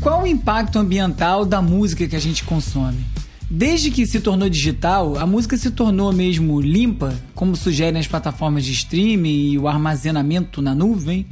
Qual o impacto ambiental da música que a gente consome? Desde que se tornou digital, a música se tornou mesmo limpa, como sugerem as plataformas de streaming e o armazenamento na nuvem.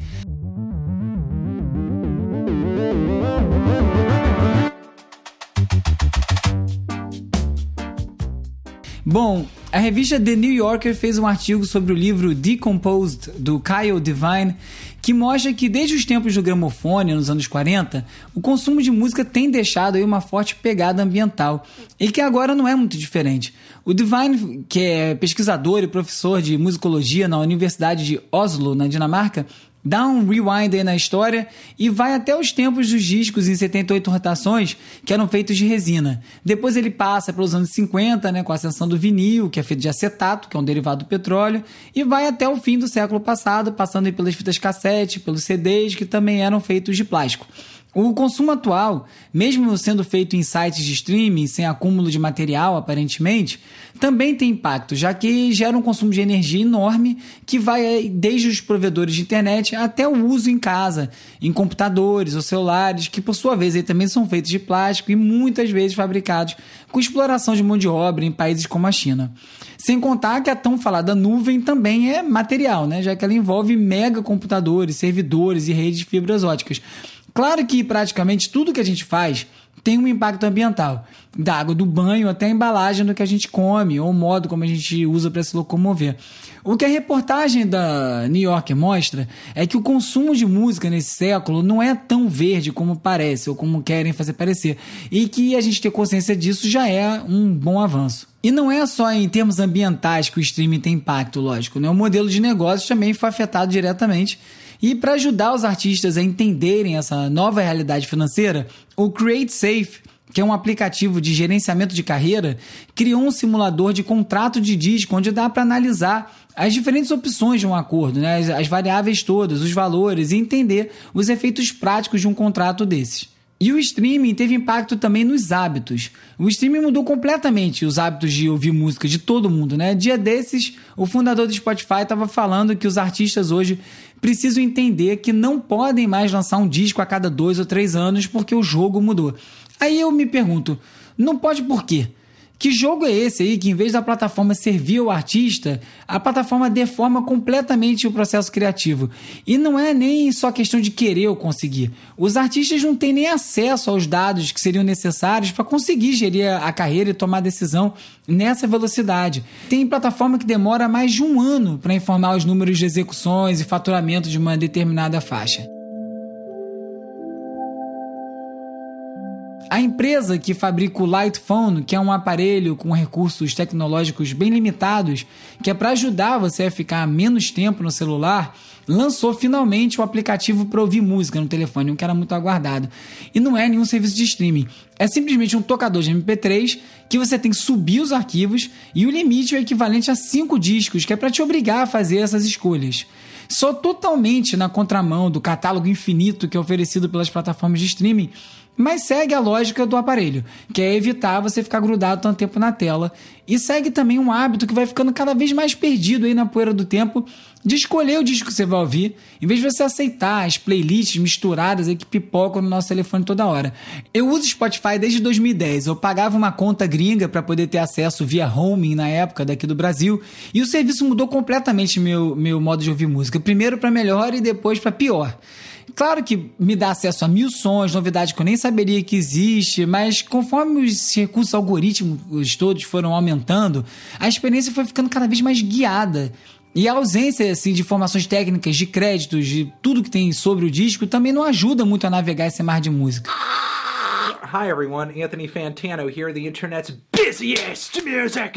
Bom, a revista The New Yorker fez um artigo sobre o livro Decomposed, do Kyle Devine, que mostra que desde os tempos do gramofone, nos anos 40, o consumo de música tem deixado aí uma forte pegada ambiental e que agora não é muito diferente. O Divine, que é pesquisador e professor de musicologia na Universidade de Oslo, na Dinamarca, dá um rewind aí na história e vai até os tempos dos discos em 78 rotações que eram feitos de resina. Depois ele passa pelos anos 50, né, com a ascensão do vinil, que é feito de acetato, que é um derivado do petróleo, e vai até o fim do século passado, passando pelas fitas cassete, pelos CDs, que também eram feitos de plástico. O consumo atual, mesmo sendo feito em sites de streaming, sem acúmulo de material aparentemente, também tem impacto, já que gera um consumo de energia enorme que vai desde os provedores de internet até o uso em casa, em computadores ou celulares, que por sua vez também são feitos de plástico e muitas vezes fabricados com exploração de mão de obra em países como a China. Sem contar que a tão falada nuvem também é material, né? já que ela envolve mega computadores, servidores e redes de fibras óticas. Claro que praticamente tudo que a gente faz tem um impacto ambiental, da água do banho até a embalagem do que a gente come ou o modo como a gente usa para se locomover. O que a reportagem da New York mostra é que o consumo de música nesse século não é tão verde como parece ou como querem fazer parecer, e que a gente ter consciência disso já é um bom avanço. E não é só em termos ambientais que o streaming tem impacto, lógico, né? O modelo de negócio também foi afetado diretamente e para ajudar os artistas a entenderem essa nova realidade financeira, o Create Safe que é um aplicativo de gerenciamento de carreira, criou um simulador de contrato de disco onde dá para analisar as diferentes opções de um acordo, né? as, as variáveis todas, os valores e entender os efeitos práticos de um contrato desses. E o streaming teve impacto também nos hábitos. O streaming mudou completamente os hábitos de ouvir música de todo mundo, né? Dia desses, o fundador do Spotify estava falando que os artistas hoje precisam entender que não podem mais lançar um disco a cada dois ou três anos porque o jogo mudou. Aí eu me pergunto, não pode por quê? Que jogo é esse aí que, em vez da plataforma servir o artista, a plataforma deforma completamente o processo criativo? E não é nem só questão de querer ou conseguir. Os artistas não têm nem acesso aos dados que seriam necessários para conseguir gerir a carreira e tomar decisão nessa velocidade. Tem plataforma que demora mais de um ano para informar os números de execuções e faturamento de uma determinada faixa. A empresa que fabrica o Light Phone, que é um aparelho com recursos tecnológicos bem limitados, que é para ajudar você a ficar menos tempo no celular, lançou finalmente o aplicativo para ouvir música no telefone, um que era muito aguardado. E não é nenhum serviço de streaming, é simplesmente um tocador de MP3 que você tem que subir os arquivos e o limite é equivalente a 5 discos, que é para te obrigar a fazer essas escolhas. Só totalmente na contramão do catálogo infinito que é oferecido pelas plataformas de streaming, mas segue a lógica do aparelho, que é evitar você ficar grudado tanto tempo na tela. E segue também um hábito que vai ficando cada vez mais perdido aí na poeira do tempo, de escolher o disco que você vai ouvir, em vez de você aceitar as playlists misturadas aí que pipocam no nosso telefone toda hora. Eu uso Spotify desde 2010. Eu pagava uma conta gringa para poder ter acesso via homing na época daqui do Brasil, e o serviço mudou completamente meu meu modo de ouvir música, primeiro para melhor e depois para pior. Claro que me dá acesso a mil sons, novidade que eu nem saberia que existe, mas conforme os recursos algorítmicos todos foram aumentando, a experiência foi ficando cada vez mais guiada. E a ausência assim, de informações técnicas, de créditos, de tudo que tem sobre o disco também não ajuda muito a navegar esse mar de música. Hi everyone, Anthony Fantano here, the internet's Music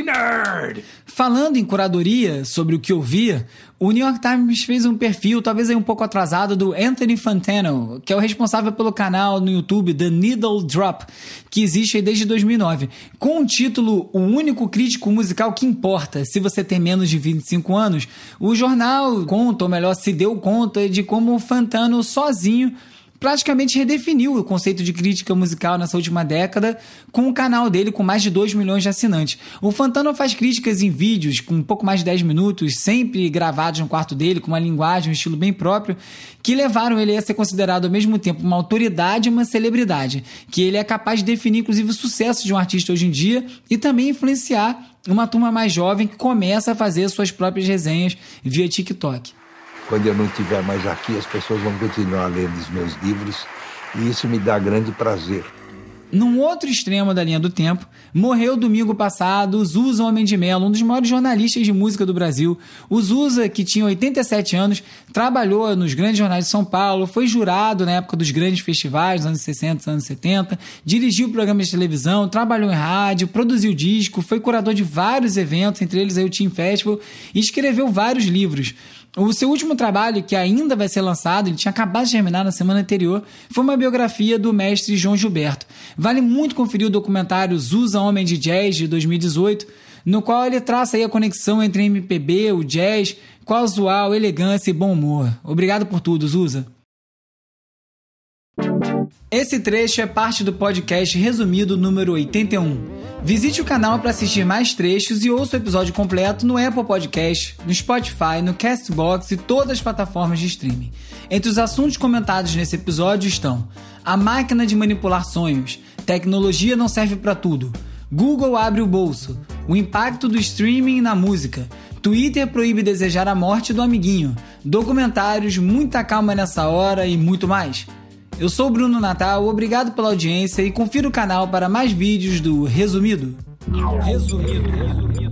Nerd! Falando em curadoria, sobre o que eu via, o New York Times fez um perfil, talvez aí um pouco atrasado, do Anthony Fantano, que é o responsável pelo canal no YouTube The Needle Drop, que existe desde 2009, com o título O Único Crítico Musical que Importa. Se você tem menos de 25 anos, o jornal conta, ou melhor, se deu conta de como o Fantano sozinho praticamente redefiniu o conceito de crítica musical nessa última década com o canal dele com mais de 2 milhões de assinantes. O Fantano faz críticas em vídeos com um pouco mais de 10 minutos, sempre gravados no quarto dele, com uma linguagem, um estilo bem próprio, que levaram ele a ser considerado ao mesmo tempo uma autoridade e uma celebridade, que ele é capaz de definir inclusive o sucesso de um artista hoje em dia e também influenciar uma turma mais jovem que começa a fazer suas próprias resenhas via TikTok. Quando eu não estiver mais aqui, as pessoas vão continuar lendo os meus livros e isso me dá grande prazer. Num outro extremo da linha do tempo, morreu domingo passado Zusa Homem de Melo, um dos maiores jornalistas de música do Brasil. O Zusa, que tinha 87 anos, trabalhou nos grandes jornais de São Paulo, foi jurado na época dos grandes festivais dos anos 60, anos 70, dirigiu programas de televisão, trabalhou em rádio, produziu disco, foi curador de vários eventos, entre eles aí o Team Festival, e escreveu vários livros. O seu último trabalho, que ainda vai ser lançado, ele tinha acabado de terminar na semana anterior, foi uma biografia do mestre João Gilberto. Vale muito conferir o documentário Zusa Homem de Jazz, de 2018, no qual ele traça a conexão entre MPB, o jazz, qual elegância e bom humor. Obrigado por tudo, Zusa. Esse trecho é parte do podcast resumido número 81. Visite o canal para assistir mais trechos e ouça o episódio completo no Apple Podcast, no Spotify, no Castbox e todas as plataformas de streaming. Entre os assuntos comentados nesse episódio estão: a máquina de manipular sonhos, tecnologia não serve para tudo, Google abre o bolso, o impacto do streaming na música, Twitter proíbe desejar a morte do amiguinho, documentários, muita calma nessa hora e muito mais. Eu sou o Bruno Natal, obrigado pela audiência e confira o canal para mais vídeos do Resumido. Resumido, resumido.